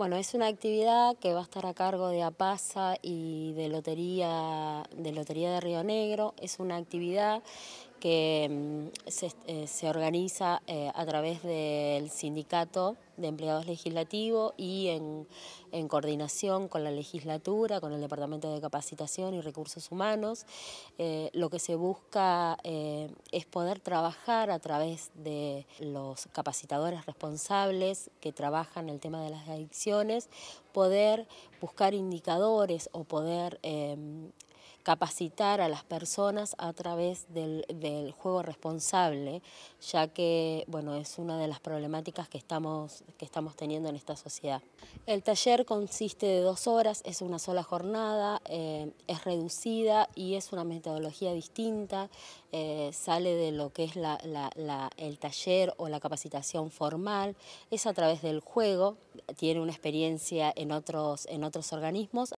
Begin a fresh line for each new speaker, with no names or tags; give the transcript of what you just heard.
Bueno, es una actividad que va a estar a cargo de APASA y de Lotería de, Lotería de Río Negro. Es una actividad que mm, eh, se, organiza eh, a través del sindicato de empleados legislativos y en, coordinación con la legislatura, con el Departamento de Capacitación y Recursos Humanos. Eh, lo que se busca es poder trabajar a través de los capacitadores responsables que trabajan el tema de las adicciones, poder buscar indicadores o poder capacitar a las personas a través del, juego responsable, ya que bueno, es una de las problemáticas que estamos, que estamos teniendo en esta sociedad. El taller consiste de dos horas, es una sola jornada, eh, es reducida y es una metodología distinta, eh, sale de lo que es el taller o la capacitación formal, es a través del juego, tiene una experiencia en otros, en otros organismos,